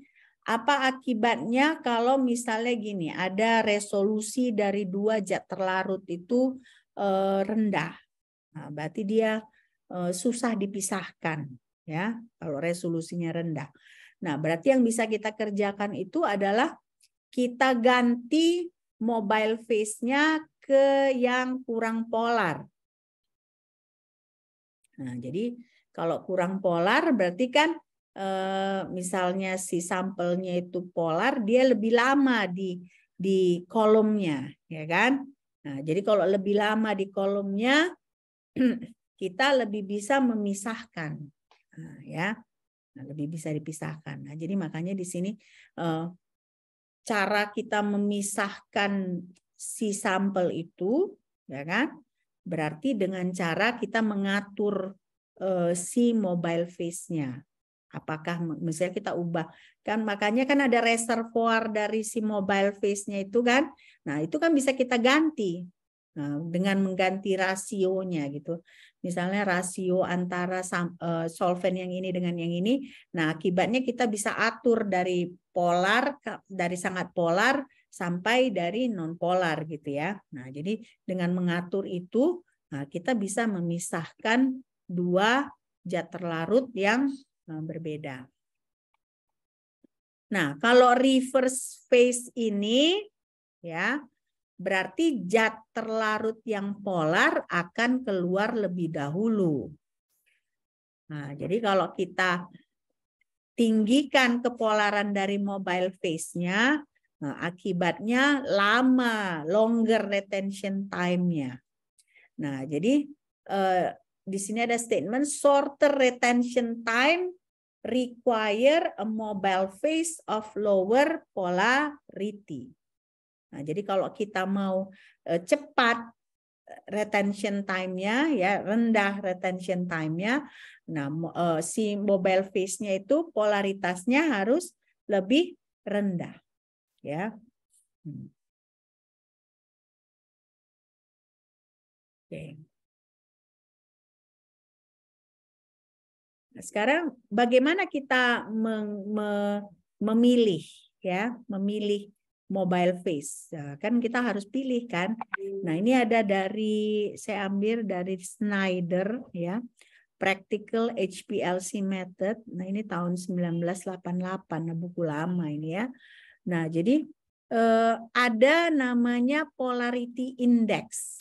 apa akibatnya kalau misalnya gini, ada resolusi dari dua jet terlarut itu rendah. Nah, berarti dia susah dipisahkan ya kalau resolusinya rendah. Nah, berarti yang bisa kita kerjakan itu adalah kita ganti mobile face-nya ke yang kurang polar. Nah, jadi kalau kurang polar berarti kan eh, misalnya si sampelnya itu polar, dia lebih lama di di kolomnya, ya kan? Nah, jadi kalau lebih lama di kolomnya [CLEARS THROAT] kita lebih bisa memisahkan Nah, ya. Nah, lebih bisa dipisahkan. Nah, jadi makanya di sini eh, cara kita memisahkan si sampel itu, ya kan? Berarti dengan cara kita mengatur eh, si mobile face-nya. Apakah misalnya kita ubah kan makanya kan ada reservoir dari si mobile face-nya itu kan. Nah, itu kan bisa kita ganti. Nah, dengan mengganti rasionya gitu misalnya rasio antara eh, solvent yang ini dengan yang ini. Nah, akibatnya kita bisa atur dari polar dari sangat polar sampai dari non polar gitu ya. Nah, jadi dengan mengatur itu nah, kita bisa memisahkan dua zat terlarut yang eh, berbeda. Nah, kalau reverse phase ini ya Berarti zat terlarut yang polar akan keluar lebih dahulu. Nah, jadi kalau kita tinggikan kepolaran dari mobile phase-nya, nah, akibatnya lama, longer retention time-nya. Nah, jadi eh, di sini ada statement shorter retention time require a mobile phase of lower polarity. Nah, jadi kalau kita mau eh, cepat eh, retention time-nya ya rendah retention time-nya. Nah, eh, si mobile face-nya itu polaritasnya harus lebih rendah ya. Hmm. Oke. Nah, sekarang bagaimana kita mem memilih ya, memilih mobile face. Nah, kan kita harus pilih kan. Nah, ini ada dari saya ambil dari Snyder ya. Practical HPLC Method. Nah, ini tahun 1988, nah, buku lama ini ya. Nah, jadi eh, ada namanya polarity index.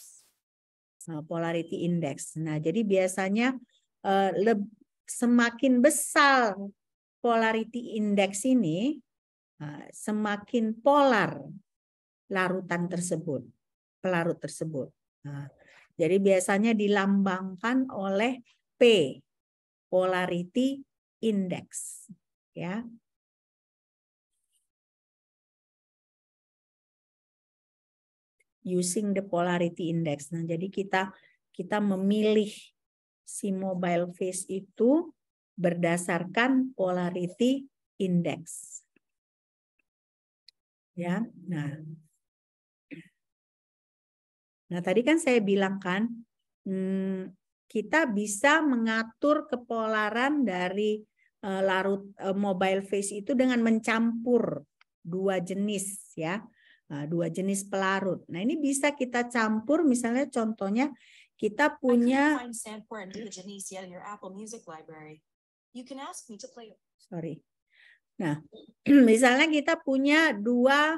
Nah, polarity index. Nah, jadi biasanya eh, semakin besar polarity index ini, Ah, semakin polar larutan tersebut, pelarut tersebut. Ah, jadi biasanya dilambangkan oleh P, polarity index, ya. Using the polarity index. Nah, jadi kita kita memilih si mobile face itu berdasarkan polarity index ya. Nah. Nah, tadi kan saya bilang kan hmm, kita bisa mengatur kepolaran dari uh, larut uh, mobile face itu dengan mencampur dua jenis ya. Eh, dua jenis pelarut. Nah, ini bisa kita campur misalnya contohnya kita punya sorry Nah, [CLEARS THROAT] misalnya kita punya dua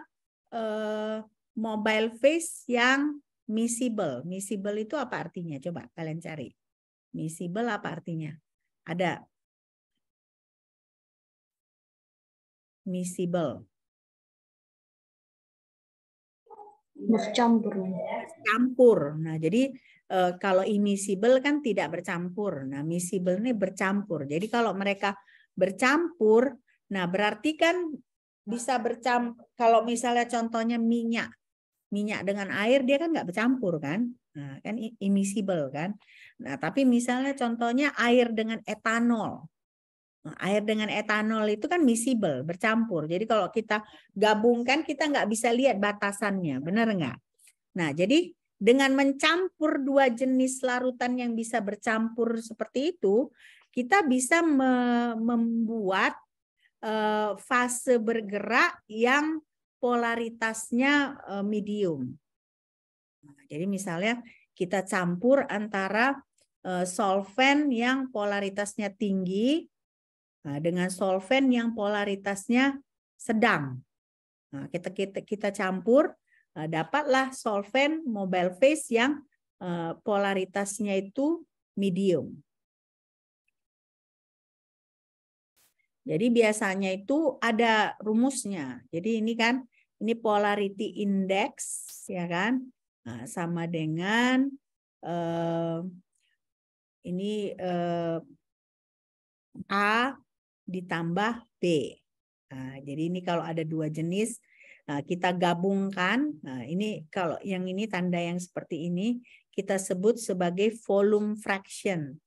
uh, mobile face yang miscible Misibel itu apa artinya? Coba kalian cari. miscible apa artinya? Ada. miscible Bercampur. campur Nah, jadi e, kalau immiscible kan tidak bercampur. Nah, miscible ini bercampur. Jadi kalau mereka bercampur, Nah, berarti kan bisa bercampur. Kalau misalnya contohnya minyak, minyak dengan air dia kan nggak bercampur kan? Nah, kan immiscible kan? Nah, tapi misalnya contohnya air dengan etanol. Nah, air dengan etanol itu kan miscible bercampur. Jadi kalau kita gabungkan kita nggak bisa lihat batasannya, benar nggak? Nah, jadi dengan mencampur dua jenis larutan yang bisa bercampur seperti itu, kita bisa membuat Eh, fase bergerak yang polaritasnya eh, medium. Nah, jadi misalnya kita campur antara solvent eh, solven yang polaritasnya tinggi nah, dengan solven yang polaritasnya sedang. Nah, kita kita kita campur dapatlah solven mobile phase yang polaritasnya itu medium. Jadi biasanya itu ada rumusnya. Jadi ini kan ini polarity index ya kan nah, sama dengan eh, ini eh, A ditambah B. Nah, jadi ini kalau ada dua jenis nah, kita gabungkan. Nah, ini kalau yang ini tanda yang seperti ini kita sebut sebagai volume fraction.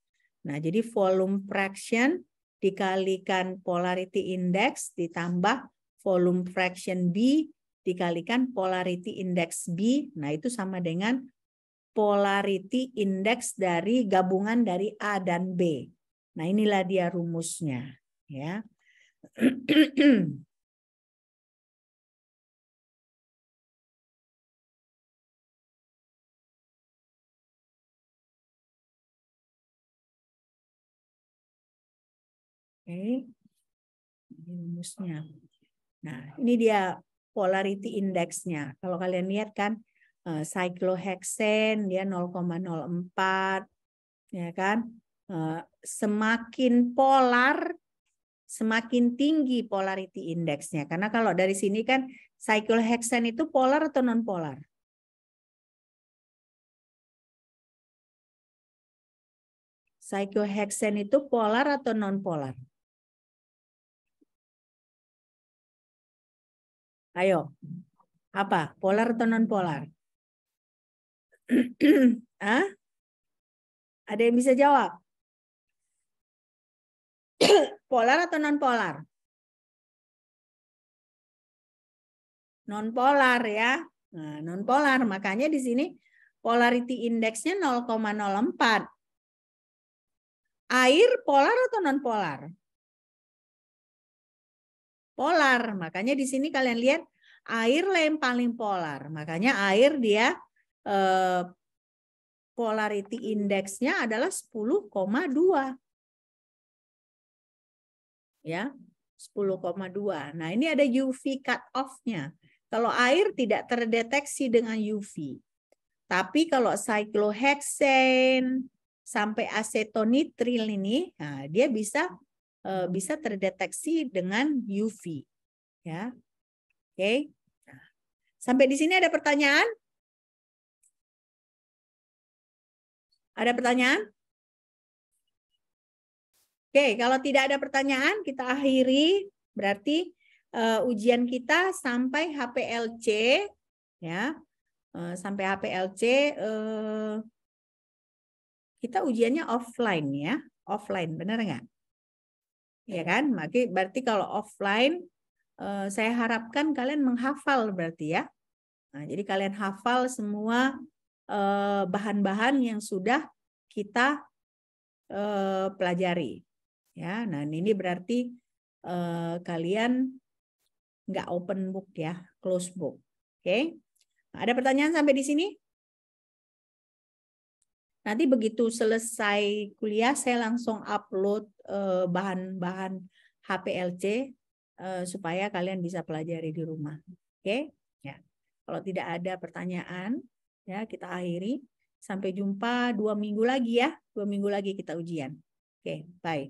Nah, jadi volume fraction dikalikan polarity index ditambah volume fraction B dikalikan polarity index B. Nah, itu sama dengan polarity index dari gabungan dari A dan B. Nah, inilah dia rumusnya, ya. [CLEARS THROAT] Oke. Okay. Rumusnya. Nah, ini dia polarity indexnya. Kalau kalian lihat kan eh, cyclohexane dia 0,04 ya kan? Eh, semakin polar semakin tinggi polarity indexnya. Karena kalau dari sini kan cyclohexane itu polar atau non polar? itu polar atau non polar? Ayo. Apa? Polar atau non polar? [CLEARS THROAT] Hah? Ada yang bisa jawab? [CLEARS THROAT] polar atau non polar? Non polar ya. Nah, non polar makanya di sini polarity indexnya 0,04. Air polar atau non polar? polar. Makanya di sini kalian lihat air lem paling polar. Makanya air dia eh, polarity indeksnya adalah 10,2. Ya, 10,2. Nah, ini ada UV cut off-nya. Kalau air tidak terdeteksi dengan UV. Tapi kalau cyclohexane sampai acetonitril ini, nah dia bisa Eh, bisa terdeteksi dengan UV ya. Oke. Nah, sampai di sini ada pertanyaan? Ada pertanyaan? Oke, kalau tidak ada pertanyaan kita akhiri berarti uh, ujian kita sampai HPLC ya. Uh, sampai HPLC uh, kita ujiannya offline ya, offline benar nggak? ya kan? Maka berarti kalau offline eh, saya harapkan kalian menghafal berarti ya. Nah, jadi kalian hafal semua eh, bahan-bahan yang sudah kita eh, pelajari. Ya, nah ini berarti kalian nggak open book ya, close book. Oke. Okay? Nah, ada pertanyaan sampai di sini? Nanti begitu selesai kuliah saya langsung upload eh, bahan-bahan HPLC eh, supaya kalian bisa pelajari di rumah. Oke? Okay? Ya. Kalau tidak ada pertanyaan, ya kita akhiri. Sampai jumpa dua minggu lagi ya. Dua minggu lagi kita ujian. Oke, okay, bye.